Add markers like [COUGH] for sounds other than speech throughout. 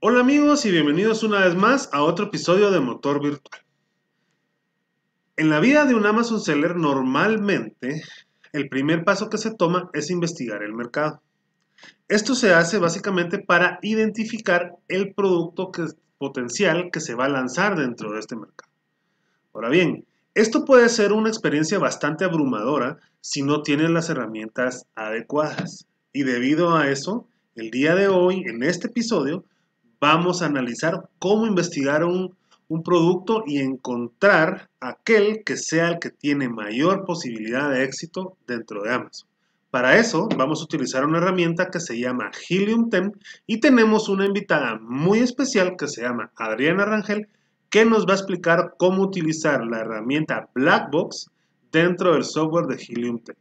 Hola amigos y bienvenidos una vez más a otro episodio de Motor Virtual. En la vida de un Amazon Seller normalmente el primer paso que se toma es investigar el mercado. Esto se hace básicamente para identificar el producto que, potencial que se va a lanzar dentro de este mercado. Ahora bien, esto puede ser una experiencia bastante abrumadora si no tienes las herramientas adecuadas. Y debido a eso, el día de hoy, en este episodio, vamos a analizar cómo investigar un, producto y encontrar aquel que sea el que tiene mayor posibilidad de éxito dentro de Amazon. Para eso vamos a utilizar una herramienta que se llama Helium 10 y tenemos una invitada muy especial que se llama Adriana Rangel que nos va a explicar cómo utilizar la herramienta Blackbox dentro del software de Helium 10.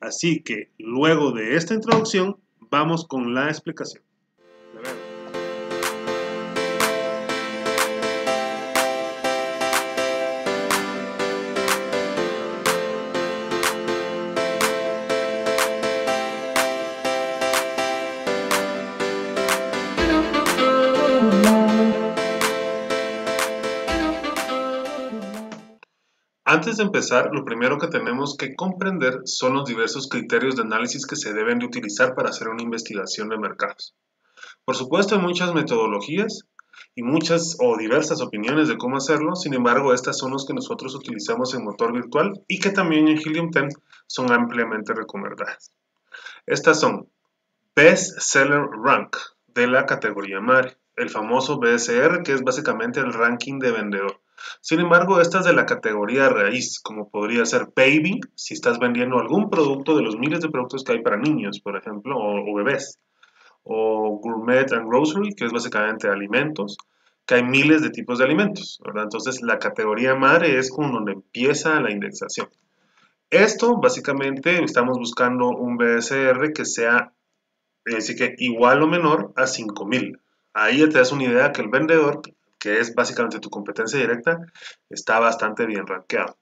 Así que luego de esta introducción vamos con la explicación. Antes de empezar, lo primero que tenemos que comprender son los diversos criterios de análisis que se deben de utilizar para hacer una investigación de mercados. Por supuesto, hay muchas metodologías y muchas o diversas opiniones de cómo hacerlo, sin embargo, estas son las que nosotros utilizamos en Motor Virtual y que también en Helium 10 son ampliamente recomendadas. Estas son Best Seller Rank de la categoría MARE, el famoso BSR, que es básicamente el ranking de vendedor. Sin embargo, estas de la categoría raíz, como podría ser baby, si estás vendiendo algún producto de los miles de productos que hay para niños, por ejemplo, o, bebés, o gourmet and grocery, que es básicamente alimentos, que hay miles de tipos de alimentos, ¿verdad? Entonces, la categoría madre es con donde empieza la indexación. Esto, básicamente, estamos buscando un BSR que sea, es decir, que igual o menor a 5000. Ahí te das una idea que el vendedor que es básicamente tu competencia directa, está bastante bien rankeado.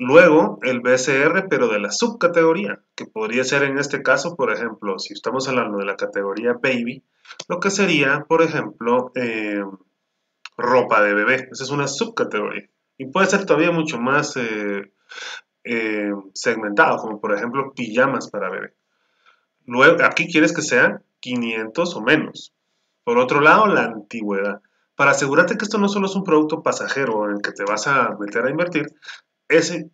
Luego, el BCR, pero de la subcategoría, que podría ser en este caso, por ejemplo, si estamos hablando de la categoría baby, lo que sería, por ejemplo, eh, ropa de bebé. Esa es una subcategoría. Y puede ser todavía mucho más eh, eh, segmentado, como por ejemplo pijamas para bebé. Luego, aquí quieres que sean 500 o menos. Por otro lado, la antigüedad para asegurarte que esto no solo es un producto pasajero en el que te vas a meter a invertir, es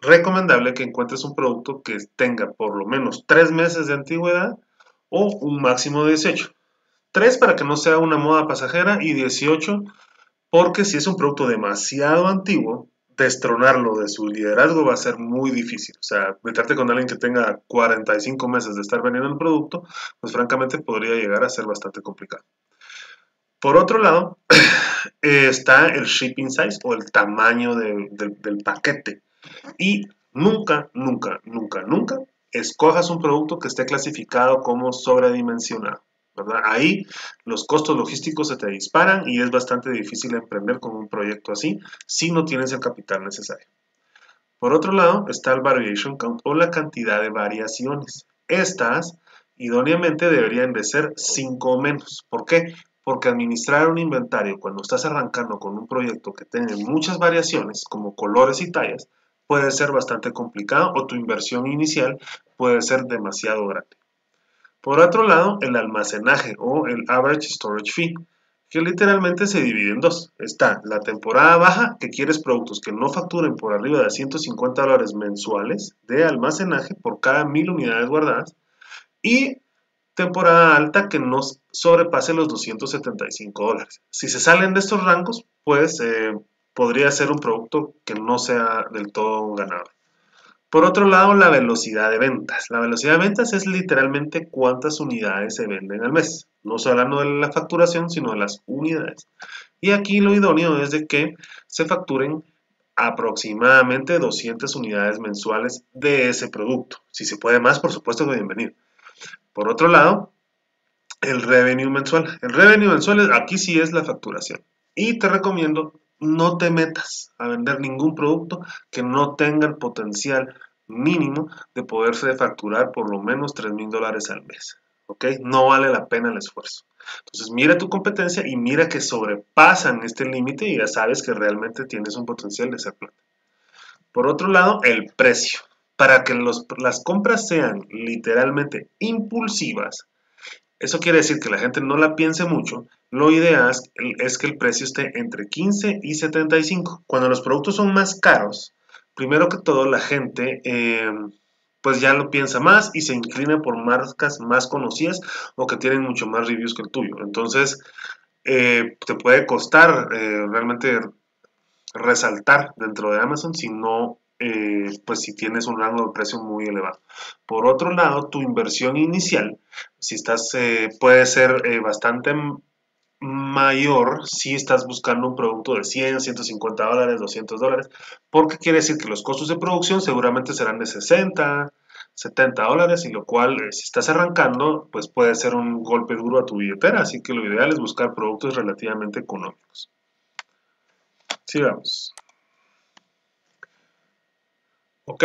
recomendable que encuentres un producto que tenga por lo menos tres meses de antigüedad o un máximo de 18. Tres para que no sea una moda pasajera y 18 porque si es un producto demasiado antiguo, destronarlo de su liderazgo va a ser muy difícil. O sea, meterte con alguien que tenga 45 meses de estar vendiendo el producto, pues francamente podría llegar a ser bastante complicado. Por otro lado, [CLEARS THROAT] eh, está el shipping size o el tamaño del paquete. Y nunca, nunca, nunca, nunca escojas un producto que esté clasificado como sobredimensionado. Ahí los costos logísticos se te disparan y es bastante difícil emprender con un proyecto así si no tienes el capital necesario. Por otro lado está el variation count o la cantidad de variaciones. Estas idóneamente deberían de ser 5 o menos. ¿Por qué? Porque administrar un inventario cuando estás arrancando con un proyecto que tiene muchas variaciones, como colores y tallas, puede ser bastante complicado o tu inversión inicial puede ser demasiado grande. Por otro lado, el almacenaje o el Average Storage Fee, que literalmente se divide en dos. Está la temporada baja, que quieres productos que no facturen por arriba de 150 dólares mensuales de almacenaje por cada mil unidades guardadas, y temporada alta que no sobrepase los 275 dólares. Si se salen de estos rangos, pues eh, podría ser un producto que no sea del todo ganador. Por otro lado, la velocidad de ventas. La velocidad de ventas es literalmente cuántas unidades se venden al mes. No se hablando de la facturación, sino de las unidades. Y aquí lo idóneo es de que se facturen aproximadamente 200 unidades mensuales de ese producto. Si se puede más, por supuesto, bienvenido. Por otro lado, el revenue mensual. El revenue mensual aquí sí es la facturación. Y te recomiendo no te metas a vender ningún producto que no tenga el potencial mínimo de poderse facturar por lo menos 3 mil dólares al mes. ¿Ok? No vale la pena el esfuerzo. Entonces mira tu competencia y mira que sobrepasan este límite y ya sabes que realmente tienes un potencial de ser plata. Por otro lado, el precio para que las compras sean literalmente impulsivas, eso quiere decir que la gente no la piense mucho, lo ideal es, que el precio esté entre 15 y 75. Cuando los productos son más caros, primero que todo la gente... Em, pues ya lo piensa más y se inclina por marcas más conocidas o que tienen mucho más reviews que el tuyo. Entonces, eh, te puede costar eh, realmente resaltar dentro de Amazon si no eh, pues si tienes un rango de precio muy elevado. Por otro lado, tu inversión inicial, si estás, eh, puede ser eh, bastante mayor si estás buscando un producto de 100, 150 dólares, 200 dólares, porque quiere decir que los costos de producción seguramente serán de 60, 70 dólares, y lo cual, si estás arrancando, pues puede ser un golpe duro a tu billetera, así que lo ideal es buscar productos relativamente económicos. Sigamos. ¿Ok?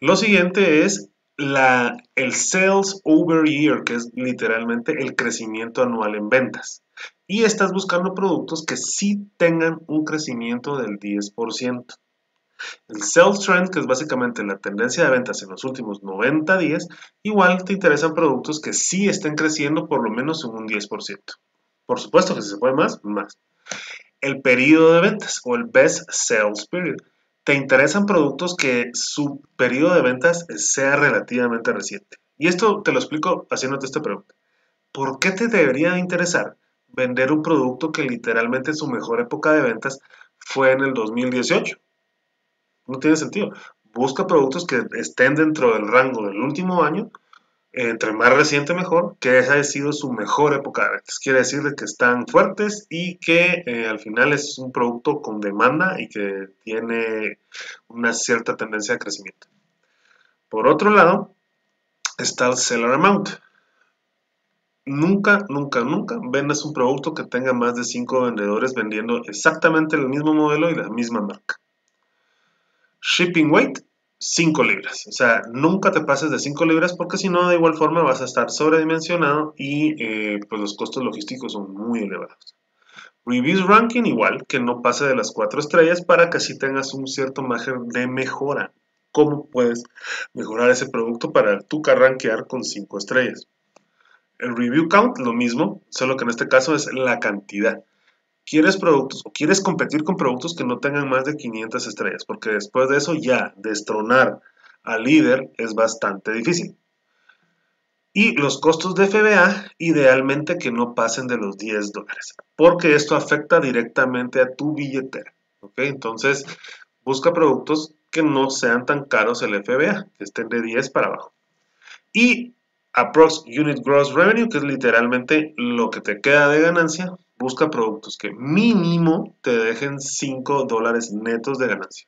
Lo siguiente es la, el sales over year, que es literalmente el crecimiento anual en ventas. Y estás buscando productos que sí tengan un crecimiento del 10%. El sales trend, que es básicamente la tendencia de ventas en los últimos 90 días, igual te interesan productos que sí estén creciendo por lo menos en un 10%. Por supuesto que si se puede más, más. El periodo de ventas o el best sales period, te interesan productos que su periodo de ventas sea relativamente reciente. Y esto te lo explico haciéndote esta pregunta. ¿Por qué te debería interesar vender un producto que literalmente su mejor época de ventas fue en el 2018? No tiene sentido. Busca productos que estén dentro del rango del último año entre más reciente mejor, que esa ha sido su mejor época Quiere decir que están fuertes y que eh, al final es un producto con demanda y que tiene una cierta tendencia de crecimiento. Por otro lado, está el seller amount. Nunca, nunca, nunca vendas un producto que tenga más de 5 vendedores vendiendo exactamente el mismo modelo y la misma marca. Shipping weight 5 libras. O sea, nunca te pases de 5 libras porque si no, de igual forma vas a estar sobredimensionado y eh, pues los costos logísticos son muy elevados. Reviews ranking igual, que no pase de las 4 estrellas para que así tengas un cierto margen de mejora. ¿Cómo puedes mejorar ese producto para tu carranquear con 5 estrellas? El review count, lo mismo, solo que en este caso es la cantidad quieres productos o quieres competir con productos que no tengan más de 500 estrellas, porque después de eso ya destronar al líder es bastante difícil. Y los costos de FBA idealmente que no pasen de los 10 dólares, porque esto afecta directamente a tu billetera. Entonces, busca productos que no sean tan caros el FBA, que estén de 10 para abajo. Y approx unit gross revenue, que es literalmente lo que te queda de ganancia, Busca productos que mínimo te dejen 5 dólares netos de ganancia.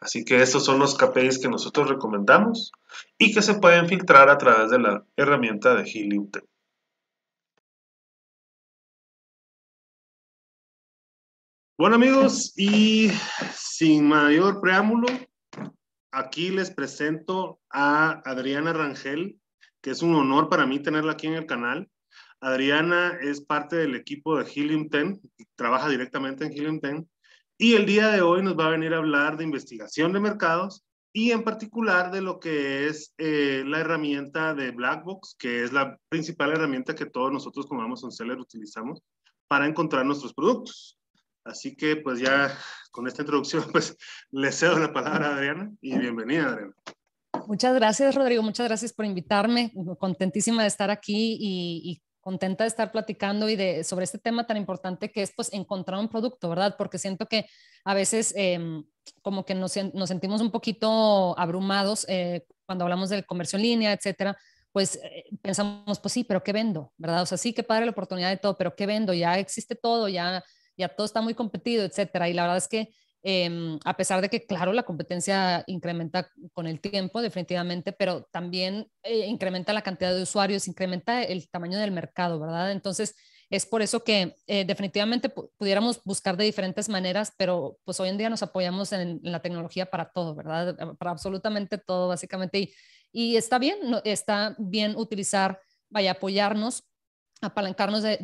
Así que estos son los KPIs que nosotros recomendamos y que se pueden filtrar a través de la herramienta de Helium Bueno amigos, y sin mayor preámbulo, aquí les presento a Adriana Rangel, que es un honor para mí tenerla aquí en el canal. Adriana es parte del equipo de Helium 10, trabaja directamente en Helium 10, y el día de hoy nos va a venir a hablar de investigación de mercados y en particular de lo que es eh, la herramienta de Blackbox, que es la principal herramienta que todos nosotros como Amazon Seller utilizamos para encontrar nuestros productos. Así que pues ya con esta introducción pues [LAUGHS] le cedo la palabra a Adriana y bienvenida Adriana. Muchas gracias Rodrigo, muchas gracias por invitarme, contentísima de estar aquí y, y contenta de estar platicando y de sobre este tema tan importante que es pues encontrar un producto, ¿verdad? Porque siento que a veces em, como que nos, sentimos un poquito abrumados eh, cuando hablamos del comercio en línea, etcétera, pues eh, pensamos, pues sí, pero ¿qué vendo? ¿Verdad? O sea, sí, qué padre la oportunidad de todo, pero ¿qué vendo? Ya existe todo, ya, ya todo está muy competido, etcétera. Y la verdad es que Em, a pesar de que, claro, la competencia incrementa con el tiempo, definitivamente, pero también eh, incrementa la cantidad de usuarios, incrementa el tamaño del mercado, ¿verdad? Entonces, es por eso que eh, definitivamente pudiéramos buscar de diferentes maneras, pero pues hoy en día nos apoyamos en, la tecnología para todo, ¿verdad? Eh, para absolutamente todo, básicamente. Y, está bien, está bien utilizar, vaya, apoyarnos apalancarnos de,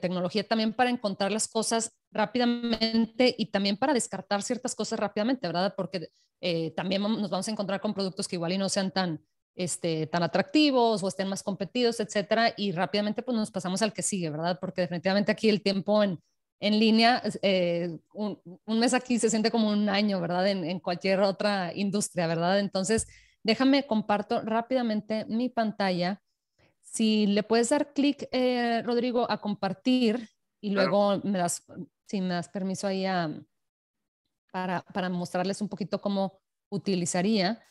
tecnología también para encontrar las cosas rápidamente y también para descartar ciertas cosas rápidamente, ¿verdad? Porque eh, también nos vamos a encontrar con productos que igual y no sean tan, este, tan atractivos o estén más competidos, etcétera, y rápidamente pues nos pasamos al que sigue, ¿verdad? Porque definitivamente aquí el tiempo en, en línea, eh, un, mes aquí se siente como un año, ¿verdad? En, cualquier otra industria, ¿verdad? Entonces, déjame, comparto rápidamente mi pantalla. Si le puedes dar clic, eh, Rodrigo, a compartir y luego me das si me das permiso ahí para, mostrarles un poquito cómo utilizaría,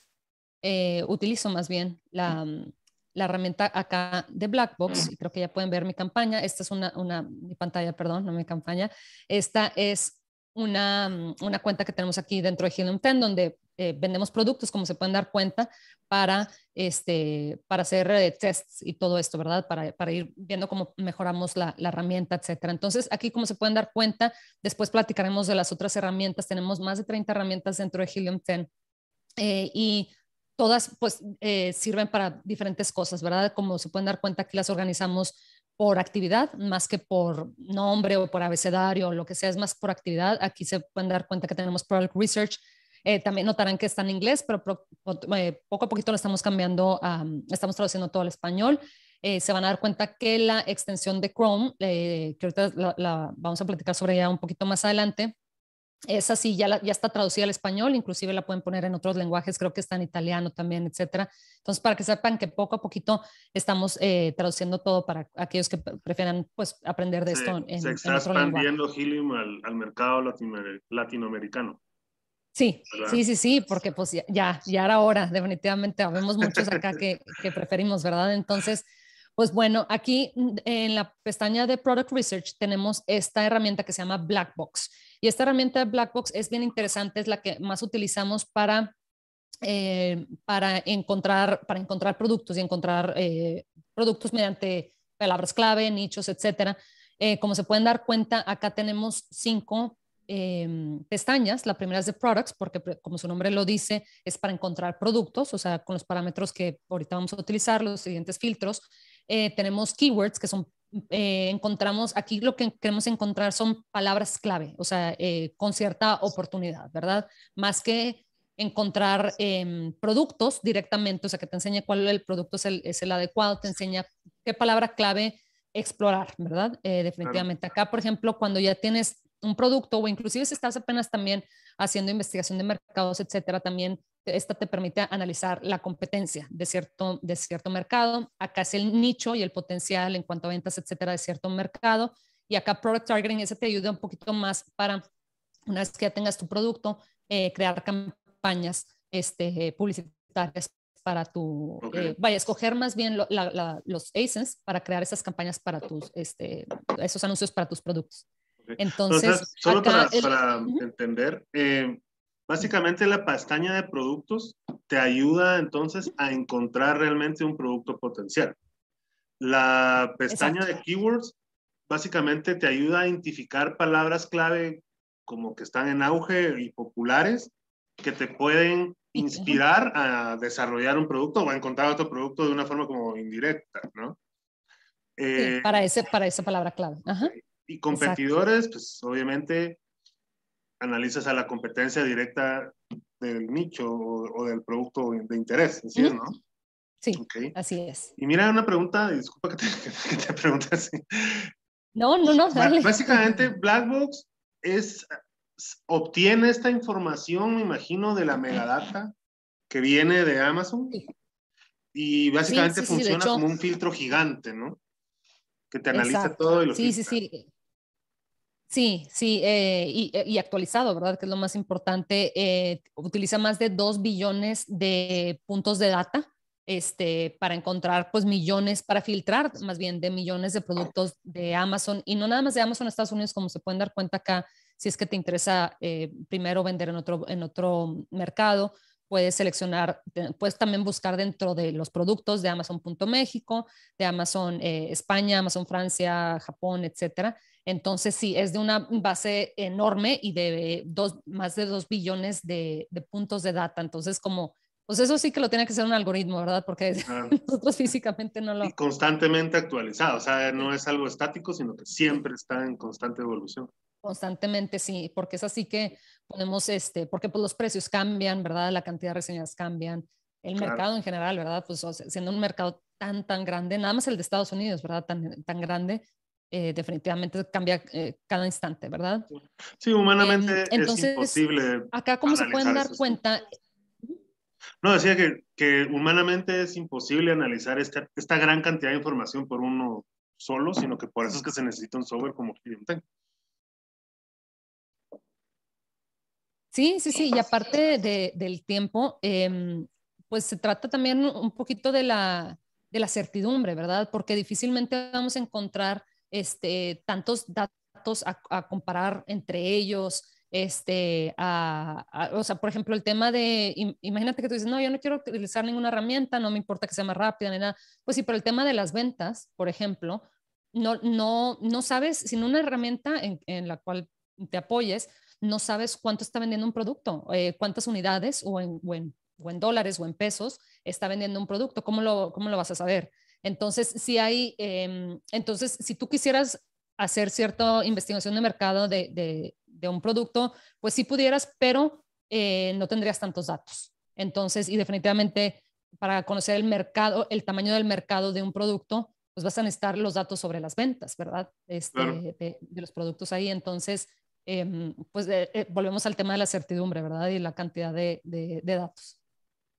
eh, utilizo más bien mm, la, herramienta acá de Blackbox, y creo que ya pueden ver mi campaña, esta es una, una, mi pantalla, perdón, no mi campaña, esta es Mm, una, cuenta que tenemos aquí dentro de Helium 10, donde eh, vendemos productos, como se pueden dar cuenta, para, este, para hacer eh, tests y todo esto, ¿verdad? Para, ir viendo cómo mejoramos la, herramienta, etcétera. Entonces, aquí, como se pueden dar cuenta, después platicaremos de las otras herramientas. Tenemos más de 30 herramientas dentro de Helium 10 eh, y todas, pues, sirven para diferentes cosas, ¿verdad? Como se pueden dar cuenta, aquí las organizamos por actividad más que por nombre o por abecedario o lo que sea, es más por actividad. Aquí se pueden dar cuenta que tenemos Product Research. Eh, también notarán que está en inglés, pero eh, poco a poquito lo estamos cambiando, estamos traduciendo todo al español. Eh, se van a dar cuenta que la extensión de Chrome, que ahorita la, vamos a platicar sobre ella un poquito más adelante, esa sí, ya, ya está traducida al español, inclusive la pueden poner en otros lenguajes, creo que está en italiano también, etcétera. Entonces, para que sepan que poco a poquito estamos eh, traduciendo todo para aquellos que prefieran pues, aprender de esto. en, se está expandiendo Helium al, mercado latinoamericano. Sí, sí, sí, sí, porque pues ya, ya era hora, definitivamente. Habemos muchos acá que, que preferimos, ¿verdad? Entonces, pues bueno, aquí mm, en la pestaña de Product Research tenemos esta herramienta que se llama Black Box y esta herramienta de Blackbox es bien interesante, es la que más utilizamos para, eh, para, encontrar, para encontrar productos y encontrar eh, productos mediante palabras clave, nichos, etcétera. Eh, como se pueden dar cuenta, acá tenemos cinco em, pestañas. La primera es de products, porque como su nombre lo dice, es para encontrar productos, o sea, con los parámetros que ahorita vamos a utilizar, los siguientes filtros. tenemos keywords, que son eh, encontramos, aquí lo que queremos encontrar son palabras clave, o sea, eh, con cierta oportunidad, ¿verdad? Más que encontrar em, productos directamente, o sea, que te enseñe cuál el producto es el, es el adecuado, te enseña qué palabra clave explorar, ¿verdad? Eh, definitivamente. Acá, por ejemplo, cuando ya tienes un producto o inclusive si estás apenas también haciendo investigación de mercados, etcétera, también esta te permite analizar la competencia de cierto, de cierto mercado, acá es el nicho y el potencial en cuanto a ventas, etcétera, de cierto mercado, y acá Product Targeting, ese te ayuda un poquito más para, una vez que ya tengas tu producto, eh, crear campañas este, eh, publicitarias para tu, eh, vaya, escoger más bien los ASINs para crear esas campañas para tus, este, esos anuncios para tus productos. Entonces, solo para, entender, Básicamente la pestaña de productos te ayuda entonces a encontrar realmente un producto potencial. La pestaña de keywords básicamente te ayuda a identificar palabras clave como que están en auge y populares que te pueden inspirar a desarrollar un producto o a encontrar otro producto de una forma como indirecta, ¿no? Eh, para, ese, para esa palabra clave. Y competidores, pues obviamente analizas a la competencia directa del nicho o, del producto de interés, ¿sí, ¿no? Sí, así es. Y mira, una pregunta, disculpa que te, [LAUGHS] que así. No, no, no, dale. Básicamente, [LAUGHS] Blackbox es, obtiene esta información, me imagino, de la megadata que viene de Amazon. Y básicamente funciona como un filtro gigante, ¿no? Que te analiza todo y lo Sí, sí, sí. Sí, sí, eh, eh, y, actualizado, ¿verdad? Que es lo más importante. Eh, utiliza más de 2 billones de puntos de data este, para encontrar pues millones, para filtrar más bien de millones de productos de Amazon y no nada más de Amazon Estados Unidos, como se pueden dar cuenta acá, si es que te interesa primero vender en otro, mercado, puedes seleccionar, puedes también buscar dentro de los productos de Amazon.México, de Amazon España, Amazon Francia, Japón, etcétera. Entonces, sí, es de una base enorme y de más de dos billones de, puntos de data. Entonces, como, pues eso sí que lo tiene que ser un algoritmo, ¿verdad? Porque [LAUGHS] nosotros físicamente no lo... Y constantemente actualizado, o sea, no es algo estático, sino que siempre está en constante evolución. Constantemente, sí, porque es así que ponemos, este, porque pues los precios cambian, ¿verdad? La cantidad de reseñas cambian, el mercado en general, ¿verdad? Pues siendo un mercado tan, tan grande, nada más el de Estados Unidos, ¿verdad? Tan, tan grande, eh, definitivamente cambia eh, cada instante, ¿verdad? Sí, humanamente es imposible. Acá, ¿cómo se pueden dar cuenta? No, decía que, humanamente es imposible analizar esta, gran cantidad de información por uno solo, sino que por eso es que se necesita un software como cliente. Sí, sí, sí, y aparte del tiempo, em, pues se trata también un poquito de la, de la certidumbre, ¿verdad? Porque difícilmente vamos a encontrar este, tantos datos a, comparar entre ellos, este, o sea, por ejemplo, el tema de, imagínate que tú dices, no, yo no quiero utilizar ninguna herramienta, no me importa que sea más rápida ni nada. Pues sí, pero el tema de las ventas, por ejemplo, no, no, no sabes, sin una herramienta en, la cual te apoyes, no sabes cuánto está vendiendo un producto, eh, cuántas unidades o en, dólares o en pesos está vendiendo un producto, ¿cómo cómo lo vas a saber? Entonces, si hay, em, entonces, si tú quisieras hacer cierta investigación de mercado de, un producto, pues sí pudieras, pero eh, no tendrías tantos datos. Entonces, y definitivamente para conocer el mercado, el tamaño del mercado de un producto, pues vas a necesitar los datos sobre las ventas, ¿verdad? Este, de, los productos ahí. Entonces, em, pues eh, eh, volvemos al tema de la certidumbre, ¿verdad? Y la cantidad de datos.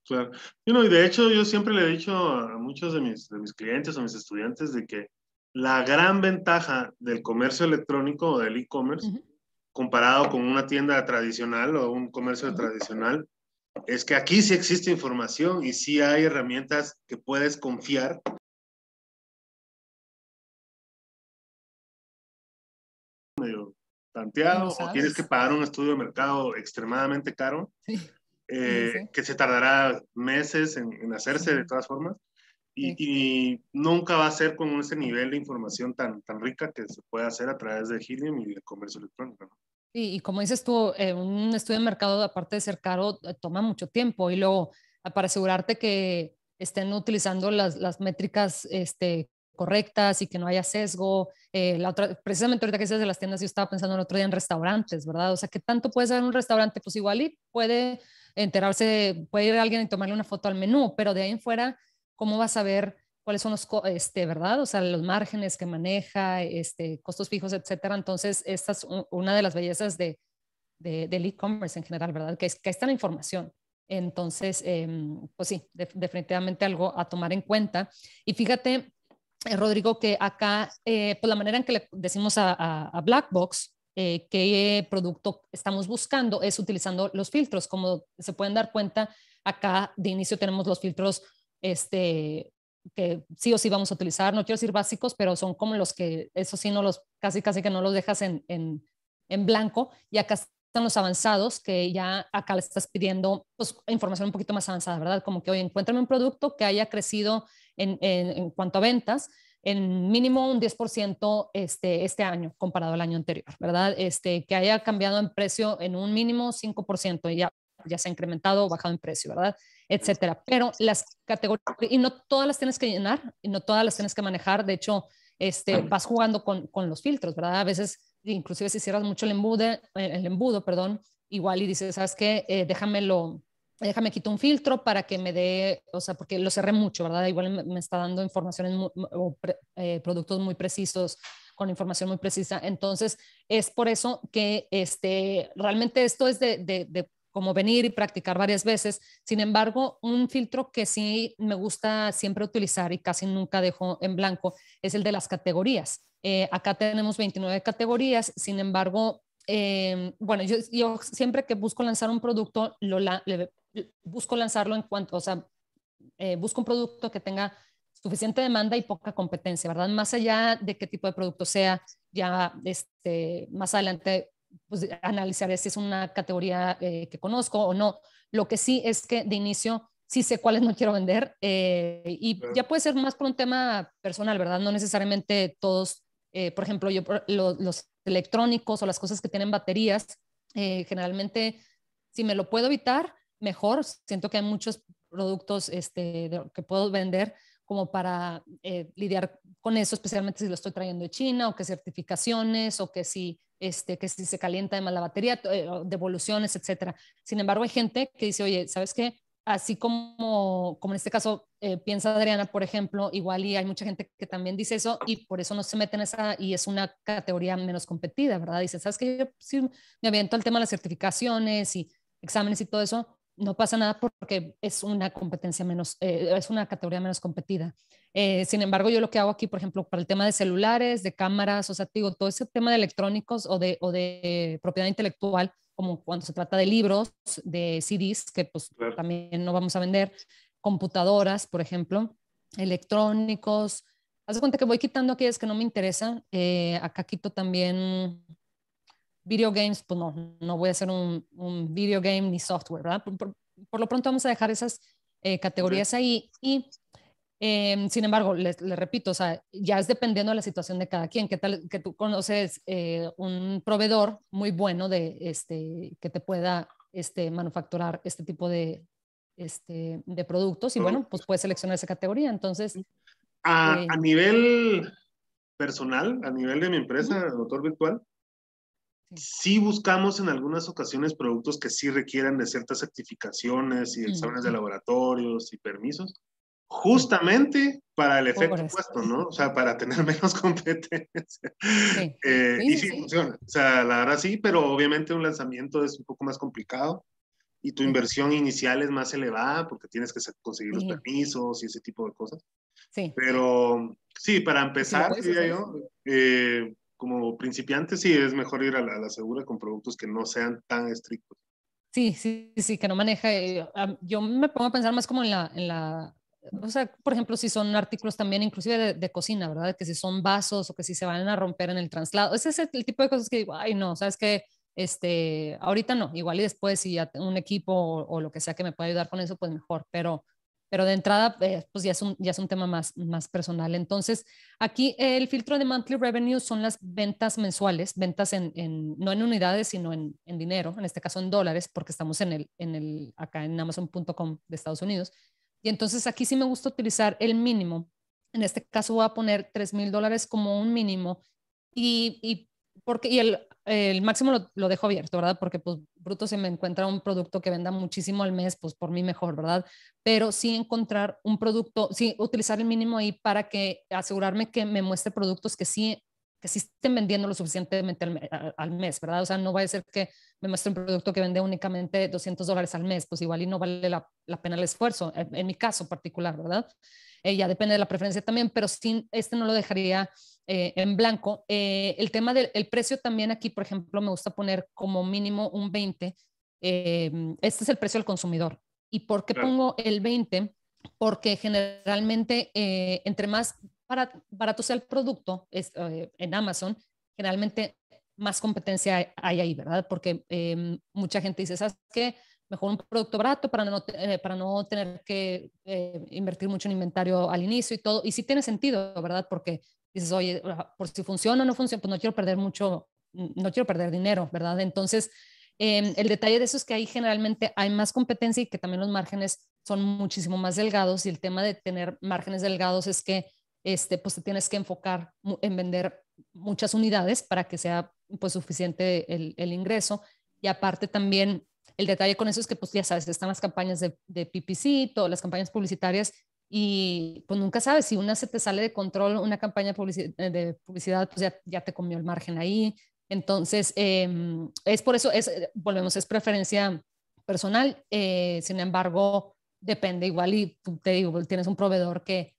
Claro. y de hecho, yo siempre le he dicho a muchos de mis, clientes o mis estudiantes de que la gran ventaja del comercio electrónico o del e-commerce, comparado con una tienda tradicional o un comercio tradicional, es que aquí sí existe información y sí hay herramientas que puedes confiar. medio tanteado o tienes que pagar un estudio de mercado extremadamente caro. Sí. Eh, que se tardará meses en, hacerse de todas formas. Y, nunca va a ser con ese nivel de información tan, tan rica que se puede hacer a través de Helium y de comercio electrónico. Y, como dices tú, eh, un estudio de mercado, aparte de ser caro, eh, toma mucho tiempo. Y luego, ah, para asegurarte que estén utilizando las, las métricas este, correctas y que no haya sesgo. la otra, precisamente ahorita que dices de las tiendas, yo estaba pensando el otro día en restaurantes, ¿verdad? O sea, ¿qué tanto puede ser un restaurante? Pues igual y puede enterarse, puede ir alguien y tomarle una foto al menú, pero de ahí en fuera, ¿cómo vas a ver cuáles son los, este, verdad? O sea, los márgenes que maneja, este, costos fijos, etcétera. Entonces, esta es una de las bellezas de, del e-commerce en general, ¿verdad? Que, es, que está la información. Entonces, em, pues sí, definitivamente algo a tomar en cuenta. Y fíjate, eh, Rodrigo, que acá, eh, pues la manera en que le decimos a, a, a Black eh, qué producto estamos buscando es utilizando los filtros. Como se pueden dar cuenta, acá de inicio tenemos los filtros este, que sí o sí vamos a utilizar. No quiero decir básicos, pero son como los que, eso sí, no los, casi casi que no los dejas en, en, blanco. Y acá están los avanzados, que ya acá le estás pidiendo pues, información un poquito más avanzada, ¿verdad? Como que, hoy encuéntrame un producto que haya crecido en, en, en, cuanto a ventas, en mínimo un 10% este, este año comparado al año anterior, ¿verdad? Este, que haya cambiado en precio en un mínimo 5% y ya, ya se ha incrementado o bajado en precio, ¿verdad? Etcétera. Pero las categorías, y no todas las tienes que llenar, y no todas las tienes que manejar, de hecho, este, vas jugando con, los filtros, ¿verdad? A veces, inclusive si cierras mucho el embudo, embudo, perdón, igual y dices, ¿sabes qué? Eh, déjamelo déjame quito un filtro para que me dé, o sea, porque lo cerré mucho, ¿verdad? Igual me, está dando informaciones o eh, productos muy precisos, con información muy precisa. Entonces, es por eso que este, realmente esto es de, de, como venir y practicar varias veces. Sin embargo, un filtro que sí me gusta siempre utilizar y casi nunca dejo en blanco es el de las categorías. Eh, acá tenemos 29 categorías, sin embargo, eh, bueno, yo, siempre que busco lanzar un producto, lo, busco lanzarlo en cuanto, o sea, eh, busco un producto que tenga suficiente demanda y poca competencia, ¿verdad? Más allá de qué tipo de producto sea, ya este, más adelante pues, analizaré si es una categoría eh, que conozco o no. Lo que sí es que de inicio sí sé cuáles no quiero vender eh, y ya puede ser más por un tema personal, ¿verdad? No necesariamente todos, por ejemplo, yo los electrónicos o las cosas que tienen baterías, generalmente si me lo puedo evitar, mejor. Siento que hay muchos productos este, que puedo vender como para eh, lidiar con eso, especialmente si lo estoy trayendo de China o que certificaciones o que si, este, que si se calienta de mala la batería, eh, devoluciones, etcétera. Sin embargo, hay gente que dice, oye, ¿sabes qué? Así como, como en este caso eh, piensa Adriana, por ejemplo, igual y hay mucha gente que también dice eso y por eso no se meten en esa y es una categoría menos competida, ¿verdad? Dice, ¿sabes qué? Yo me aviento al tema de las certificaciones y exámenes y todo eso, no pasa nada porque es una competencia menos, eh, es una categoría menos competida. Eh, sin embargo, yo lo que hago aquí, por ejemplo, para el tema de celulares, de cámaras, o sea, digo, todo ese tema de electrónicos o de, o de propiedad intelectual, como cuando se trata de libros, de CDs, que pues también no vamos a vender, computadoras, por ejemplo, electrónicos. Haz cuenta que voy quitando aquellas que no me interesan. Eh, acá quito también video games, pues no, no voy a hacer un, video game ni software, ¿verdad? Por, lo pronto vamos a dejar esas eh, categorías ahí y em, sin embargo, les, repito, o sea, ya es dependiendo de la situación de cada quien. ¿Qué tal que tú conoces eh, un proveedor muy bueno de este que te pueda este, manufacturar este tipo de, este, de productos? Y bueno, pues puedes seleccionar esa categoría. Entonces. A, eh, a nivel personal, a nivel de mi empresa, doctor virtual, sí buscamos en algunas ocasiones productos que sí requieran de ciertas certificaciones y exámenes de laboratorios y permisos, justamente para el efecto impuesto, ¿no? O sea, para tener [LAUGHS] menos competencia. Sí. Eh, y sí, funciona. O sea, la verdad sí, pero obviamente un lanzamiento es un poco más complicado y tu inversión inicial es más elevada porque tienes que conseguir los permisos y ese tipo de cosas. Sí. Pero sí, para empezar, diría yo, eh, como principiante sí es mejor ir a la, segura con productos que no sean tan estrictos. Sí, sí, sí, que no maneja eh, Yo me pongo a pensar más como en la, en la o sea, por ejemplo, si son artículos también inclusive de, cocina, ¿verdad? Que si son vasos o que si se van a romper en el traslado. Ese es el tipo de cosas que digo, ay, no, ¿sabes que Este, ahorita no, igual y después si ya tengo un equipo o, o, lo que sea que me pueda ayudar con eso, pues mejor, pero pero de entrada, eh, pues ya es un, ya es un tema más, más personal. Entonces, aquí el filtro de monthly revenue son las ventas mensuales, ventas en, en no en unidades, sino en, en, dinero, en este caso en dólares, porque estamos en el, en el, acá en amazon.com de Estados Unidos. Y entonces aquí sí me gusta utilizar el mínimo. En este caso voy a poner 3 mil dólares como un mínimo. Y, y porque, y el el máximo lo, dejo abierto, ¿verdad? Porque pues bruto se me encuentra un producto que venda muchísimo al mes, pues por mí mejor, ¿verdad? Pero sí encontrar un producto, sí utilizar el mínimo ahí para que asegurarme que me muestre productos que sí que estén vendiendo lo suficientemente al, mes, ¿verdad? O sea, no va a ser que me muestre un producto que vende únicamente 200 dólares al mes, pues igual y no vale la, pena el esfuerzo, en mi caso particular, ¿verdad? Eh, ya depende de la preferencia también, pero sin, este no lo dejaría eh, en blanco. Eh, el tema del el precio también aquí, por ejemplo, me gusta poner como mínimo un 20. este es el precio del consumidor. ¿Y por qué pongo el 20? Porque generalmente entre más barato, sea el producto es, en Amazon, generalmente más competencia hay ahí, ¿verdad? Porque em, mucha gente dice, ¿sabes qué? mejor un producto barato para no, eh, para no tener que eh, invertir mucho en inventario al inicio y todo. Y sí tiene sentido, ¿verdad? Porque dices, oye, ah, por si funciona o no funciona, pues no quiero perder mucho, mm, no quiero perder dinero, ¿verdad? Entonces, em, el detalle de eso es que ahí generalmente hay más competencia y que también los márgenes son muchísimo más delgados y el tema de tener márgenes delgados es que este, pues te tienes que enfocar en vender muchas unidades para que sea pues suficiente el, el ingreso y aparte también el detalle con eso es que, pues ya sabes, están las campañas de, de PPC, todas las campañas publicitarias, y pues nunca sabes si una se te sale de control, una campaña eh, de publicidad, pues ya, te comió el margen ahí. Entonces, em, es por eso, es, eh, volvemos, es preferencia personal. Eh, sin embargo, depende igual y te digo, tienes un proveedor que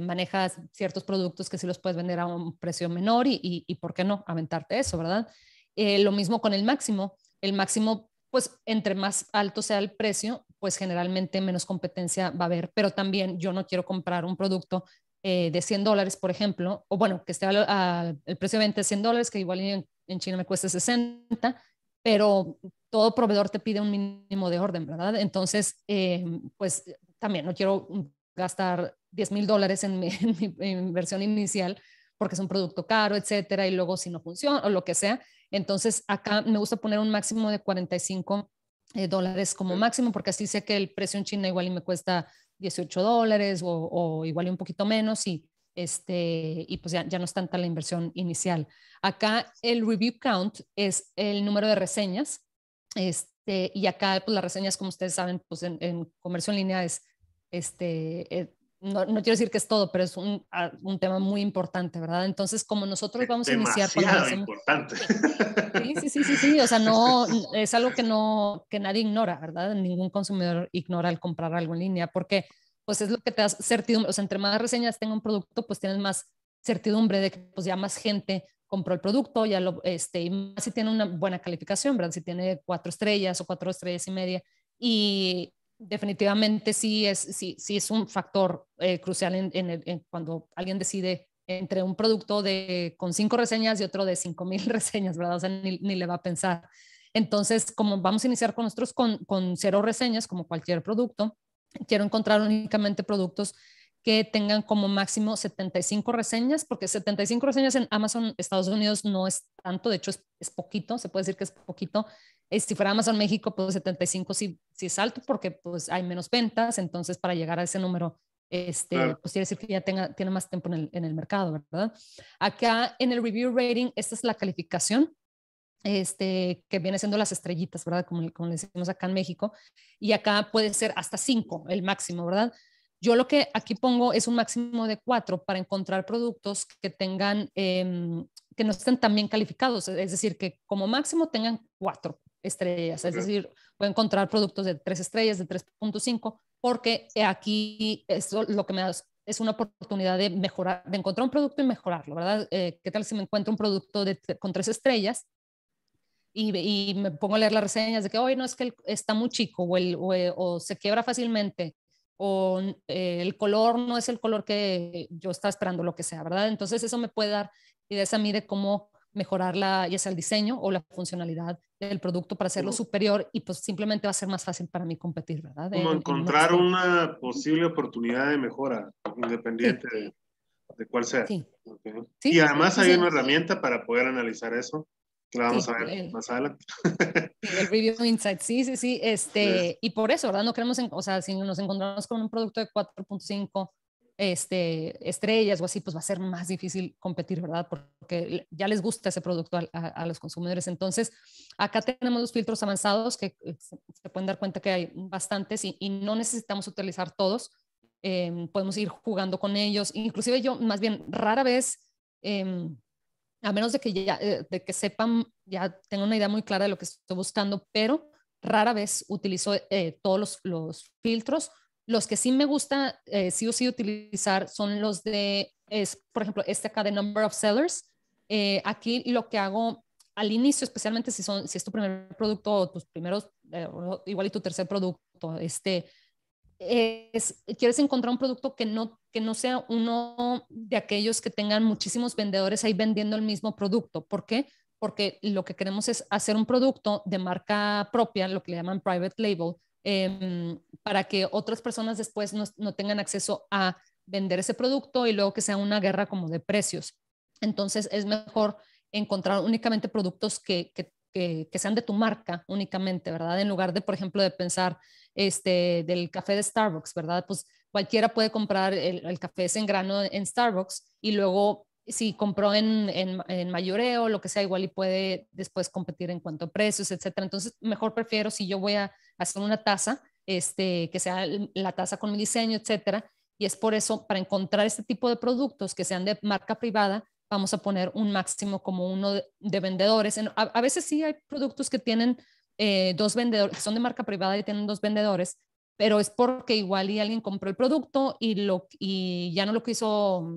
manejas ciertos productos que sí los puedes vender a un precio menor y, y ¿por qué no? Aventarte eso, ¿verdad? lo mismo con el máximo. El máximo pues entre más alto sea el precio, pues generalmente menos competencia va a haber, pero también yo no quiero comprar un producto eh, de 100 dólares, por ejemplo, o bueno, que esté al, el precio de venta 100 dólares, que igual en, China me cuesta 60, pero todo proveedor te pide un mínimo de orden, ¿verdad? Entonces, eh, pues también no quiero gastar 10 mil dólares en [LAUGHS] en mi inversión inicial porque es un producto caro, etcétera, y luego si no funciona o lo que sea. Entonces, acá me gusta poner un máximo de 45 eh, dólares como máximo, porque así sé que el precio en China igual y me cuesta 18 dólares o, igual y un poquito menos y, este, y pues ya, no es tanta la inversión inicial. Acá el review count es el número de reseñas este, y acá pues las reseñas, como ustedes saben, pues en, comercio en línea es este, eh, no, quiero decir que es todo, pero es un, ah, tema muy importante, ¿verdad? Entonces, como nosotros vamos a iniciar... muy importante. Sí, sí, sí, sí, o sea, [LAUGHS] no, es algo que, no, que nadie ignora, ¿verdad? Ningún consumidor ignora al comprar algo en línea, porque pues es lo que te da certidumbre, o sea, entre más reseñas tenga un producto, pues tienes más certidumbre de que pues ya más gente compró el producto, ya lo, este, y más si tiene una buena calificación, ¿verdad? Si tiene cuatro estrellas o cuatro estrellas y media, y definitivamente sí es, sí, sí es un factor eh, crucial en, cuando alguien decide entre un producto con cinco reseñas y otro de cinco mil [LAUGHS] reseñas, ¿verdad? O sea, ni, le va a pensar. Entonces, como vamos a iniciar con nosotros con, cero reseñas, como cualquier producto, quiero encontrar únicamente productos que tengan como máximo 75 reseñas, porque 75 reseñas en Amazon Estados Unidos no es tanto, de hecho es, es, poquito, se puede decir que es poquito, si fuera Amazon México, pues 75 sí, es alto porque pues hay menos ventas, entonces para llegar a ese número, este, pues quiere decir que ya tenga, tiene más tiempo en el, mercado, ¿verdad? Acá en el review rating, esta es la calificación. Este, que viene siendo las estrellitas, ¿verdad? Como, como le decimos acá en México. Y acá puede ser hasta 5 el máximo, ¿verdad? Yo lo que aquí pongo es un máximo de 4 para encontrar productos que tengan, em, que no estén tan bien calificados, es decir, que como máximo tengan 4 estrellas, es decir, voy a encontrar productos de tres estrellas, de 3.5, porque aquí eso lo que me da es una oportunidad de mejorar, de encontrar un producto y mejorarlo, ¿verdad? Eh, ¿Qué tal si me encuentro un producto de, con 3 estrellas y, me pongo a leer las reseñas de que, hoy no, es que está muy chico eh, o, se quiebra fácilmente o eh, el color no es el color que yo estaba esperando, lo que sea, ¿verdad? Entonces eso me puede dar ideas a mí de cómo mejorarla, ya sea el diseño o la funcionalidad del producto para hacerlo superior y pues simplemente va a ser más fácil para mí competir, ¿verdad? Como encontrar una... posible oportunidad de mejora independiente de, cuál sea. Sí. y además hay una herramienta para poder analizar eso. Que la vamos a ver más adelante. [LAUGHS] El Review Insight, sí, sí, sí. Este, Y por eso, ¿verdad? No queremos, o sea, si nos encontramos con un producto de 4.5 este, estrellas o así, pues va a ser más difícil competir, ¿verdad? Porque ya les gusta ese producto a, los consumidores. Entonces, acá tenemos los filtros avanzados que eh, se pueden dar cuenta que hay bastantes y, no necesitamos utilizar todos. Em, podemos ir jugando con ellos. Inclusive yo, más bien, rara vez... Em, a menos de que ya eh, de que sepan, ya tengo una idea muy clara de lo que estoy buscando, pero rara vez utilizo eh, todos los, filtros los que sí me gusta eh, sí o sí utilizar son los de, es, por ejemplo, este acá de Number of Sellers. Eh, aquí lo que hago al inicio, especialmente si, son, si es tu primer producto o tus primeros, eh, igual y tu tercer producto, este, es, quieres encontrar un producto que no, que no sea uno de aquellos que tengan muchísimos vendedores ahí vendiendo el mismo producto. ¿Por qué? Porque lo que queremos es hacer un producto de marca propia, lo que le llaman private label, Em, para que otras personas después no, tengan acceso a vender ese producto y luego que sea una guerra como de precios. Entonces es mejor encontrar únicamente productos que, sean de tu marca únicamente, ¿verdad? En lugar de, por ejemplo, de pensar este, del café de Starbucks, ¿verdad? Pues cualquiera puede comprar el, café en grano en Starbucks y luego si compró en, en, en, mayoreo, lo que sea, igual y puede después competir en cuanto a precios, etcétera. Entonces, mejor prefiero si yo voy a hacer una taza este, que sea la taza con mi diseño, etcétera. Y es por eso, para encontrar este tipo de productos que sean de marca privada, vamos a poner un máximo como uno de, vendedores. a, veces sí hay productos que tienen eh, dos vendedores, que son de marca privada y tienen dos vendedores, pero es porque igual y alguien compró el producto y, lo, y ya no lo quiso,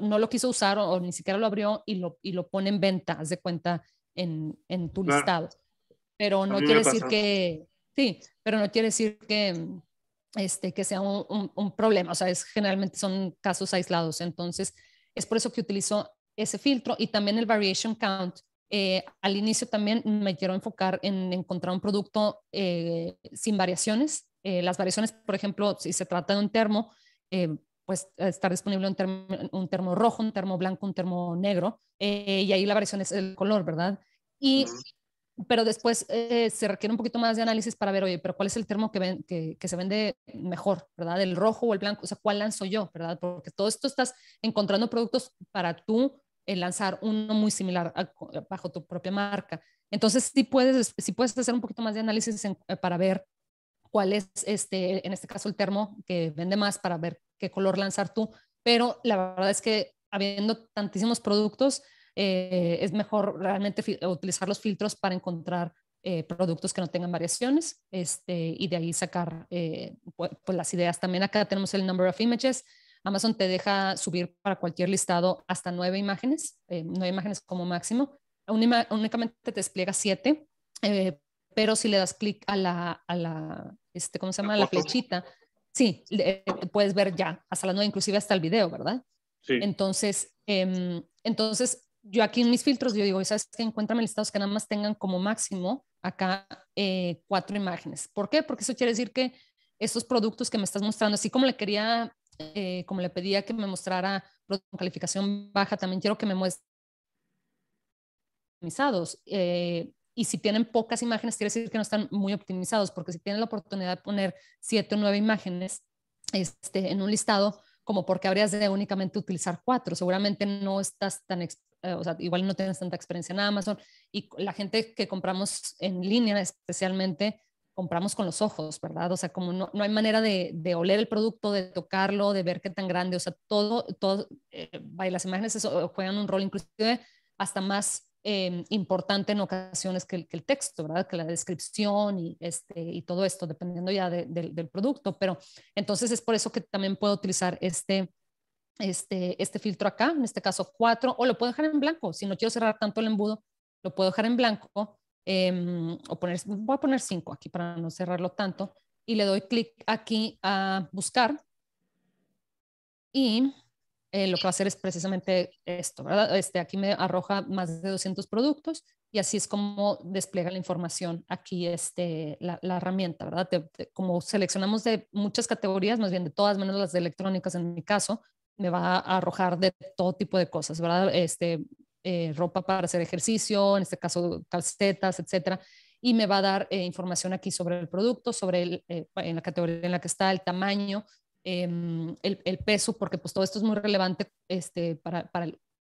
no, lo quiso usar o, ni siquiera lo abrió y lo, y lo pone en venta, haz de cuenta, en, en tu listado. Pero no quiere decir que, Sí, pero no quiere decir que, mm, este, que sea un, problema, o sea, generalmente son casos aislados, entonces es por eso que utilizo ese filtro y también el variation count. Eh, al inicio también me quiero enfocar en encontrar un producto eh, sin variaciones. Eh, las variaciones, por ejemplo, si se trata de un termo, pues estar disponible un termo, un termo, rojo, un termo blanco, un termo negro, y ahí la variación es el color, ¿verdad? Y pero después eh, se requiere un poquito más de análisis para ver, oye, pero ¿cuál es el termo que, se vende mejor, verdad? ¿El rojo o el blanco? O sea, ¿cuál lanzo yo, verdad? Porque todo esto estás encontrando productos para tú eh, lanzar uno muy similar bajo tu propia marca. Entonces, sí puedes, hacer un poquito más de análisis eh, para ver cuál es, este, en este caso, el termo que vende más para ver qué color lanzar tú. Pero la verdad es que habiendo tantísimos productos, eh, es mejor realmente utilizar los filtros para encontrar eh, productos que no tengan variaciones este, y de ahí sacar eh, pues, las ideas. También acá tenemos el number of images. Amazon te deja subir para cualquier listado hasta nueve imágenes, eh, nueve imágenes como máximo. únicamente te despliega siete, pero si le das clic a la, este, ¿cómo se llama? La, la flechita, sí, puedes ver ya hasta la nueve, inclusive hasta el video, ¿verdad? Sí. Entonces, em, entonces yo aquí en mis filtros, yo digo, ¿sabes que Encuéntrame listados que nada más tengan como máximo acá eh, cuatro imágenes. ¿Por qué? Porque eso quiere decir que estos productos que me estás mostrando, así como le quería, eh, como le pedía que me mostrara con calificación baja, también quiero que me muestren optimizados. Eh, y si tienen pocas imágenes, quiere decir que no están muy optimizados, porque si tienen la oportunidad de poner siete o nueve imágenes este, en un listado, como porque habrías de únicamente utilizar cuatro, seguramente no estás tan eh, o sea, igual no tienes tanta experiencia en Amazon y la gente que compramos en línea especialmente, compramos con los ojos, ¿verdad? O sea, como no, no hay manera de, de, oler el producto, de tocarlo, de ver qué tan grande, o sea, todo, todo, eh, las imágenes juegan un rol inclusive hasta más em, importante en ocasiones que el, texto, ¿verdad? Que la descripción y, este, y todo esto, dependiendo ya del producto. Pero entonces es por eso que también puedo utilizar este, este, este filtro acá, en este caso cuatro o lo puedo dejar en blanco. Si no quiero cerrar tanto el embudo, lo puedo dejar en blanco em, o poner, voy a poner 5 aquí para no cerrarlo tanto. Y le doy clic aquí a buscar y eh, lo que va a hacer es precisamente esto, ¿verdad? Este, aquí me arroja más de 200 productos y así es como despliega la información aquí este, la, herramienta, ¿verdad? como seleccionamos de muchas categorías, más bien de todas menos las de electrónicas en mi caso, me va a arrojar de todo tipo de cosas, ¿verdad? Este, eh, ropa para hacer ejercicio, en este caso calcetas, etcétera. Y me va a dar eh, información aquí sobre el producto, sobre el, eh, en la categoría en la que está, el tamaño, em, el, peso, porque pues todo esto es muy relevante este, para,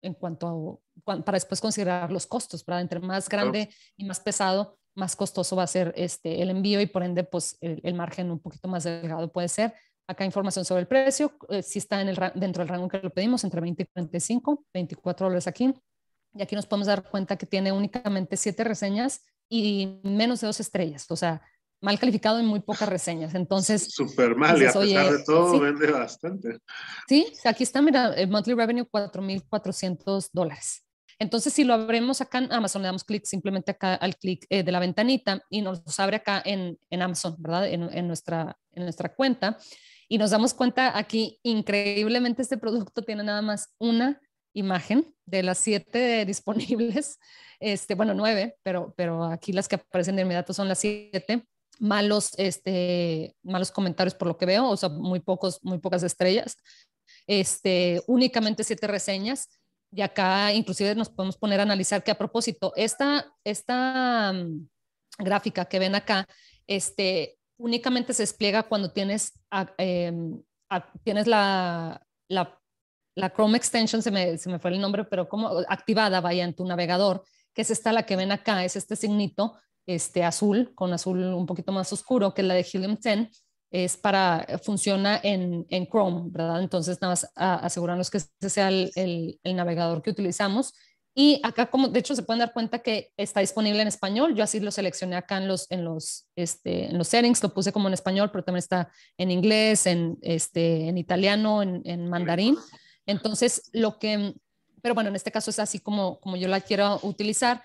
en cuanto a, para después considerar los costos, ¿verdad? Entre más grande y más pesado, más costoso va a ser este, el envío y por ende, pues el, margen un poquito más delgado puede ser. Acá información sobre el precio, eh, si está en el, dentro del rango que lo pedimos, entre 20 y 45, 24 dólares aquí. Y aquí nos podemos dar cuenta que tiene únicamente 7 reseñas y menos de dos estrellas, o sea, mal calificado en muy pocas reseñas. Entonces, super [LAUGHS] mal, y a pesar de todo, vende bastante. Sí, aquí está, mira, el eh, monthly revenue 4,400 dólares. Entonces, si lo abrimos acá en Amazon, le damos clic simplemente acá al clic eh, de la ventanita y nos abre acá en, en Amazon, ¿verdad? En, en, nuestra, en nuestra cuenta. Y nos damos cuenta aquí, increíblemente, este producto tiene nada más una imagen de las siete [LAUGHS] disponibles, este, bueno, nueve, pero, pero aquí las que aparecen de inmediato son las siete. Malos, este, malos comentarios por lo que veo, o sea, muy, pocos, muy pocas estrellas. Este, únicamente siete reseñas. Y acá inclusive nos podemos poner a analizar que a propósito, esta, esta mm, gráfica que ven acá, este, únicamente se despliega cuando tienes, em, tienes la, Chrome Extension, se me, fue el nombre, pero como activada, vaya en tu navegador, que es esta la que ven acá, es este signito este, azul, con azul un poquito más oscuro, que la de Helium 10, es para, funciona en, Chrome, ¿verdad? Entonces, nada más asegurarnos que ese sea el navegador que utilizamos y acá, como de hecho, se pueden dar cuenta que está disponible en español. Yo así lo seleccioné acá en los, en los, este, los settings, lo puse como en español, pero también está en inglés, en, este, en italiano, en, mandarín. Entonces, lo que, pero bueno, en este caso es así como, como yo la quiero utilizar.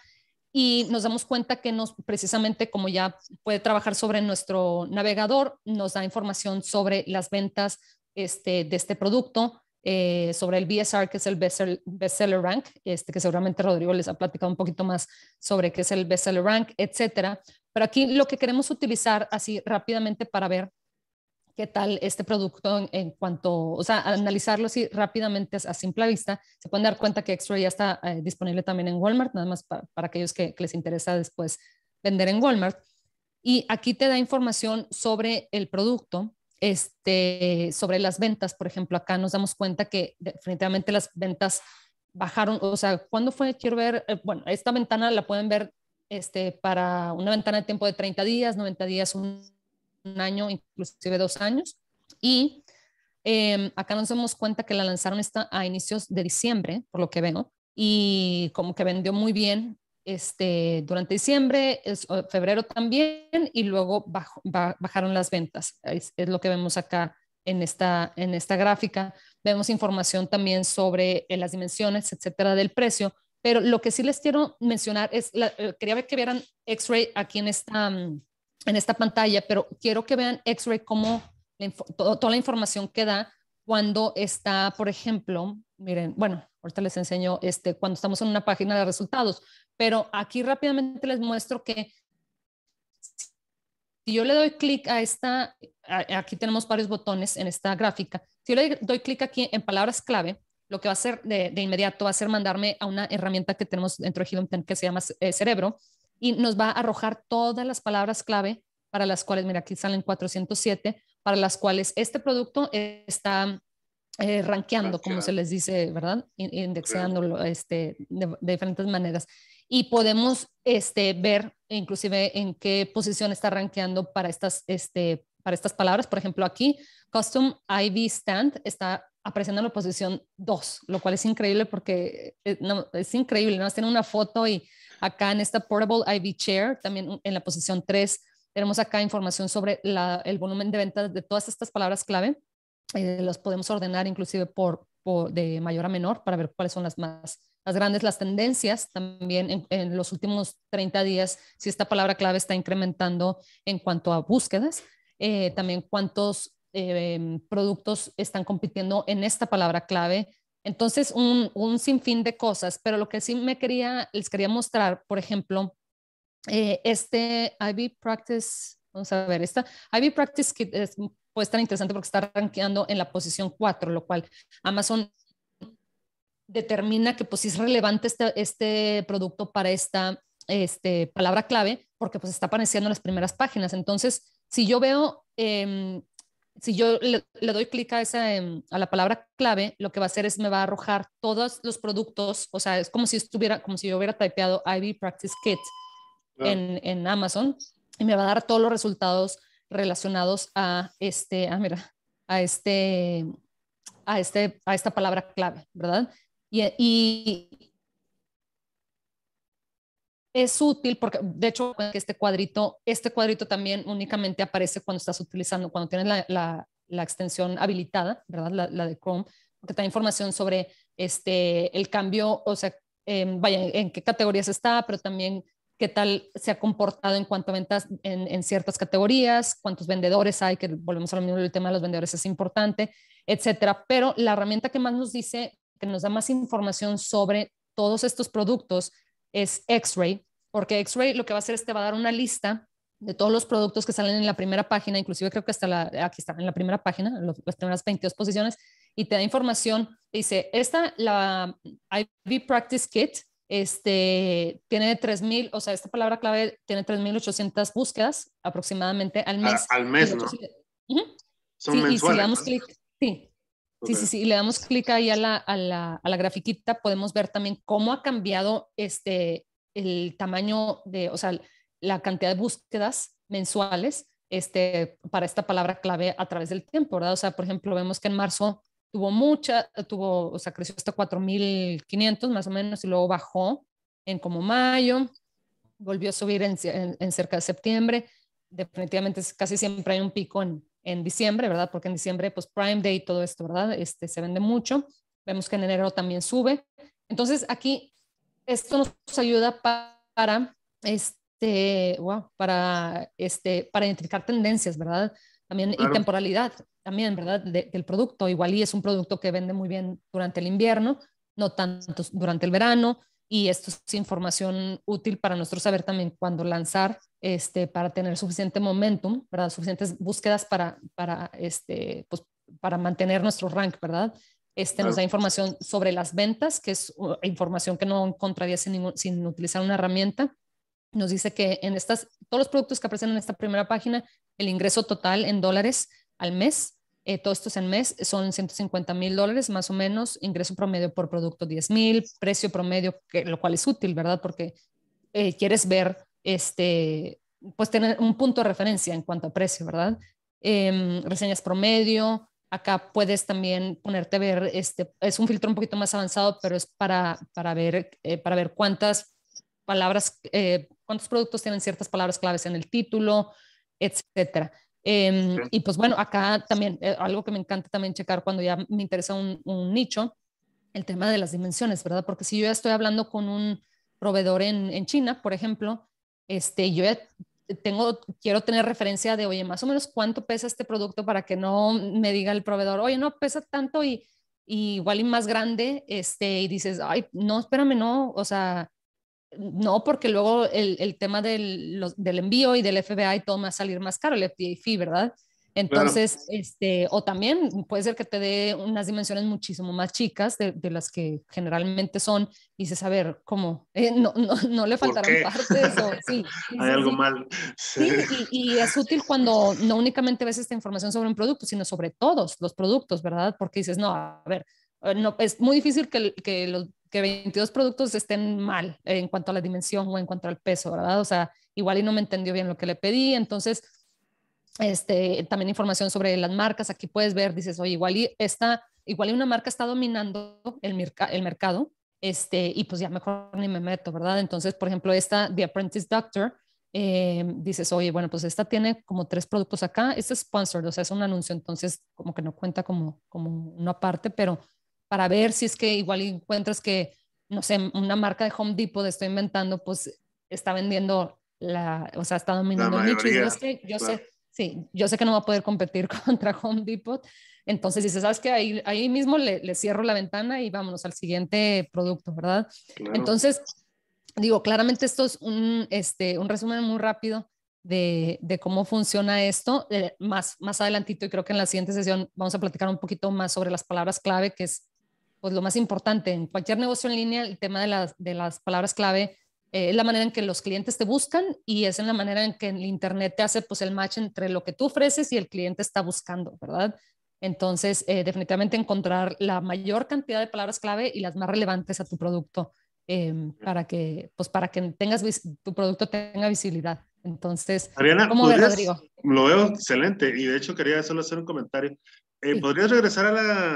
Y nos damos cuenta que nos, precisamente como ya puede trabajar sobre nuestro navegador, nos da información sobre las ventas este, de este producto, eh, sobre el BSR, que es el Best Seller rank, este, que seguramente Rodrigo les ha platicado un poquito más sobre qué es el bestseller rank, etcétera. Pero aquí lo que queremos utilizar así rápidamente para ver qué tal este producto en, cuanto, o sea, analizarlo así rápidamente a simple vista. Se pueden dar cuenta que X-Ray ya está eh, disponible también en Walmart, nada más para aquellos que les interesa después vender en Walmart. Y aquí te da información sobre el producto, este, sobre las ventas, por ejemplo, acá nos damos cuenta que definitivamente las ventas bajaron, o sea, ¿cuándo fue? Quiero ver, eh, bueno, esta ventana la pueden ver este, para una ventana de tiempo de 30 días, 90 días, un, año, inclusive dos años. Y em, acá nos damos cuenta que la lanzaron a inicios de diciembre, por lo que veo, y como que vendió muy bien este, durante diciembre, es, febrero también, y luego bajaron las ventas. Es, lo que vemos acá en esta, en esta gráfica. Vemos información también sobre eh, las dimensiones, etcétera, del precio. Pero lo que sí les quiero mencionar es, eh, quería que vieran X-Ray aquí en esta, mm, en esta pantalla, pero quiero que vean X-Ray como toda la información que da cuando está, por ejemplo, miren, bueno, ahorita les enseño este, cuando estamos en una página de resultados, pero aquí rápidamente les muestro que si yo le doy clic a esta, aquí tenemos varios botones en esta gráfica, si yo le doy clic aquí en palabras clave, lo que va a hacer de, inmediato va a ser mandarme a una herramienta que tenemos dentro de Healington que se llama eh, Cerebro y nos va a arrojar todas las palabras clave para las cuales, mira, aquí salen 407, para las cuales este producto está ranqueando eh, rankeando, como se les dice, ¿verdad? Indexándolo este, de, diferentes maneras. Y podemos este, ver inclusive en qué posición está rankeando para estas, este, para estas palabras. Por ejemplo, aquí, Custom IV Stand está apareciendo en la posición 2, lo cual es increíble porque es, eh, no, es increíble, ¿no? Tiene una foto y acá en esta Portable IV Chair, también en la posición 3, tenemos acá información sobre el volumen de ventas de todas estas palabras clave los podemos ordenar inclusive por, de mayor a menor para ver cuáles son las más las grandes, las tendencias también en, los últimos 30 días, si esta palabra clave está incrementando en cuanto a búsquedas, eh, también cuántos eh, productos están compitiendo en esta palabra clave. Entonces, un, sinfín de cosas, pero lo que sí me quería, les quería mostrar, por ejemplo, eh, este IB Practice, vamos a ver, esta IB Practice Kit es puede tan interesante porque está rankeando en la posición 4, lo cual Amazon determina que pues es relevante este, este, producto para esta este, palabra clave porque pues está apareciendo en las primeras páginas. Entonces, si yo veo, em, si yo le, doy clic a, esa, em, a la palabra clave, lo que va a hacer es me va a arrojar todos los productos, o sea, es como si estuviera, como si yo hubiera typeado Ivy Practice Kit en, en Amazon y me va a dar todos los resultados relacionados a este, ah, mira, a este, a este, a esta palabra clave, ¿verdad? Y, es útil porque, de hecho, este cuadrito, este cuadrito también únicamente aparece cuando estás utilizando, cuando tienes la, extensión habilitada, ¿verdad? La, de Chrome, porque te da información sobre este, el cambio, o sea, em, vaya, en qué categorías está, pero también qué tal se ha comportado en cuanto a ventas en, ciertas categorías, cuántos vendedores hay, que volvemos a lo mismo, el tema de los vendedores es importante, etcétera. Pero la herramienta que más nos dice, que nos da más información sobre todos estos productos es X-Ray, porque X-Ray lo que va a hacer es te va a dar una lista de todos los productos que salen en la primera página, inclusive creo que hasta aquí está en la primera página, las primeras 22 posiciones, y te da información, dice, esta, la IV Practice Kit, este, tiene 3.000, o sea, esta palabra clave tiene 3.800 búsquedas aproximadamente al mes. al mes, ¿no? sí, si le damos clic, sí. sí. le damos clic ahí a la, a, la, grafiquita, podemos ver también cómo ha cambiado este, el tamaño de, o sea, la cantidad de búsquedas mensuales este, para esta palabra clave a través del tiempo, ¿verdad? O sea, por ejemplo, vemos que en marzo tuvo mucha, tuvo, o sea, creció hasta 4.500 más o menos y luego bajó en como mayo, volvió a subir en, cerca de septiembre, definitivamente casi siempre hay un pico en, diciembre, ¿verdad? Porque en diciembre, pues Prime Day, todo esto, ¿verdad? Este, se vende mucho, vemos que en enero también sube. Entonces, aquí esto nos ayuda para, este, para, este, para identificar tendencias, ¿verdad? También y temporalidad también, ¿verdad? del producto. Igual y es un producto que vende muy bien durante el invierno, no tanto durante el verano. Y esto es información útil para nosotros saber también cuándo lanzar, este, para tener suficiente momentum, ¿verdad? Suficientes búsquedas para, para, este, pues, para mantener nuestro rank, ¿verdad? Este, nos da información sobre las ventas, que es uh, información que no encontraría sin, sin utilizar una herramienta. Nos dice que en estas, todos los productos que aparecen en esta primera página, el ingreso total en dólares al mes, eh, todos estos en mes, son 150 mil dólares más o menos, ingreso promedio por producto 10 mil, precio promedio, lo cual es útil, ¿verdad? Porque eh, quieres ver, este, pues tener un punto de referencia en cuanto a precio, ¿verdad? Em, reseñas promedio, acá puedes también ponerte a ver, este, es un filtro un poquito más avanzado, pero es para, ver, eh, para ver cuántas palabras, cuántos productos tienen ciertas palabras claves en el título, etcétera. Em, y pues bueno, acá también, eh, algo que me encanta también checar cuando ya me interesa un, nicho, el tema de las dimensiones, ¿verdad? Porque si yo ya estoy hablando con un proveedor en, en China, por ejemplo, este, yo ya tengo, quiero tener referencia de, oye, más o menos cuánto pesa este producto para que no me diga el proveedor, oye, no pesa tanto y, y igual y más grande, este, y dices, ay, no, espérame, no, o sea, no, porque luego el, tema del, envío y del FBI todo va a salir más caro, el FDA ¿verdad? Entonces, este, o también puede ser que te dé unas dimensiones muchísimo más chicas de, las que generalmente son y dices, a ver, ¿cómo? Eh, no, no, no, le faltaron partes o [LAUGHS] sí. Hay algo mal. Sí, y, y, es útil cuando no únicamente ves esta información sobre un producto, sino sobre todos los productos, ¿verdad? Porque dices, no, a ver, eh, no, es muy difícil que, que, los, que 22 productos estén mal en cuanto a la dimensión o en cuanto al peso, ¿verdad? O sea, igual y no me entendió bien lo que le pedí, entonces, este, también información sobre las marcas, aquí puedes ver, dices, oye, igual y igual y una marca está dominando el, el mercado, este, y pues ya mejor ni me meto, ¿verdad? Entonces, por ejemplo, esta, The Apprentice Doctor, eh, dices, oye, bueno, pues esta tiene como tres productos acá, este es sponsored, o sea, es un anuncio, entonces como que no cuenta como, como una parte, pero para ver si es que igual encuentras que, no sé, una marca de Home Depot, estoy inventando, pues está vendiendo la, o sea, está dominando mucho, Yo, sé, yo sé, sí, yo sé que no va a poder competir [LAUGHS] contra Home Depot. Entonces dices, ¿sabes que Ahí, ahí mismo le, cierro la ventana y vámonos al siguiente producto, ¿verdad? Entonces, digo, claramente esto es un, este, un resumen muy rápido. De, de, cómo funciona esto. Eh, más, más adelantito, y creo que en la siguiente sesión vamos a platicar un poquito más sobre las palabras clave, que es pues lo más importante en cualquier negocio en línea, el tema de las, de las palabras clave eh, es la manera en que los clientes te buscan y es en la manera en que el Internet te hace pues el match entre lo que tú ofreces y el cliente está buscando, ¿verdad? Entonces, eh, definitivamente encontrar la mayor cantidad de palabras clave y las más relevantes a tu producto em, para que, pues para que tengas, tu producto tenga visibilidad. Entonces, ¿cómo ves, Rodrigo? Lo veo excelente y de hecho quería solo hacer un comentario. Eh, ¿Podrías regresar a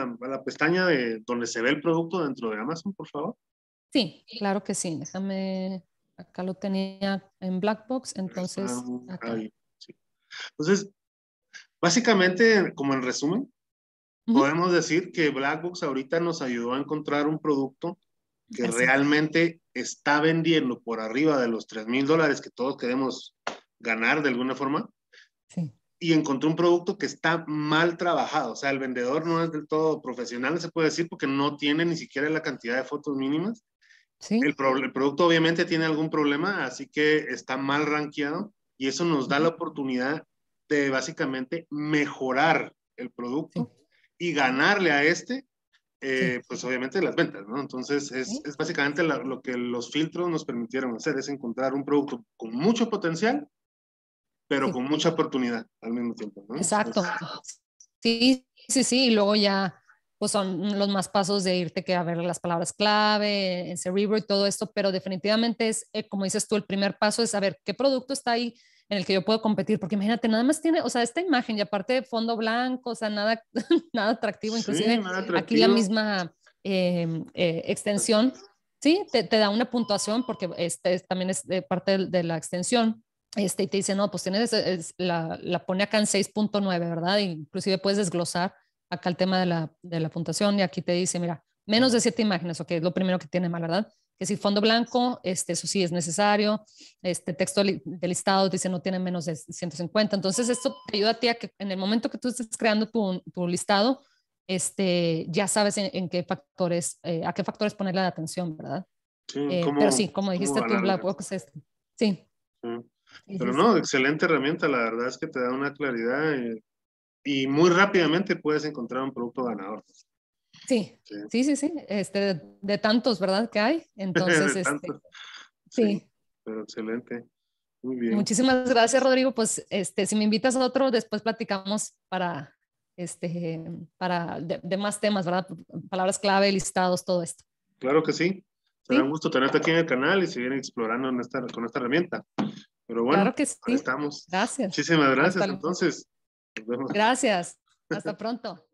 la, pestaña de donde se ve el producto dentro de Amazon, por favor? Sí, claro que sí. Déjame, acá lo tenía en Blackbox, entonces... Entonces, básicamente, como en resumen, podemos decir que Blackbox ahorita nos ayudó a encontrar un producto que realmente está vendiendo por arriba de los 3 mil dólares que todos queremos ganar de alguna forma. Sí y encontró un producto que está mal trabajado. O sea, el vendedor no es del todo profesional, se puede decir, porque no tiene ni siquiera la cantidad de fotos mínimas. El, producto obviamente tiene algún problema, así que está mal rankeado y eso nos da la oportunidad de básicamente mejorar el producto y ganarle a este, eh, pues obviamente las ventas, ¿no? Entonces es, básicamente lo que los filtros nos permitieron hacer, es encontrar un producto con mucho potencial pero con mucha oportunidad al mismo tiempo. Exacto. Sí, sí, sí. Y luego ya pues son los más pasos de irte que a ver las palabras clave, en cerebro y todo esto, pero definitivamente es, eh, como dices tú, el primer paso es saber qué producto está ahí en el que yo puedo competir, porque imagínate, nada más tiene, o sea, esta imagen y aparte de fondo blanco, o sea, nada, [LAUGHS] nada atractivo, inclusive sí, aquí la misma em, eh, extensión, sí, te, da una puntuación porque este también es de parte de la extensión este, y te dice, no, pues tienes, la, la, pone acá en 6.9, ¿verdad? inclusive puedes desglosar acá el tema de la, de la puntuación y aquí te dice, mira, menos de siete imágenes, que es lo primero que tiene mal, ¿verdad? Que si fondo blanco, este, eso sí es necesario, este texto del de listado dice no tiene menos de 150, entonces esto te ayuda a ti a que en el momento que tú estés creando tu, tu listado, este, ya sabes en, qué factores, eh, a qué factores ponerle la atención, ¿verdad? Sí, eh, pero sí, como dijiste tú, la es este. Sí. sí. Pero no, excelente herramienta, la verdad es que te da una claridad eh, y, muy rápidamente puedes encontrar un producto ganador. Sí, sí, sí, sí, este, de tantos, ¿verdad? Que hay. [LAUGHS] Entonces, este, sí. Pero excelente. Muy bien. Muchísimas gracias, Rodrigo. Pues este, si me invitas a otro, después platicamos para, este, para de, más temas, ¿verdad? Palabras clave, listados, todo esto. Claro que sí. Será un gusto tenerte aquí en el canal y seguir explorando esta, con esta herramienta. Pero bueno, claro que estamos. Gracias. Muchísimas gracias. entonces, nos vemos. Gracias. [LAUGHS] Hasta pronto.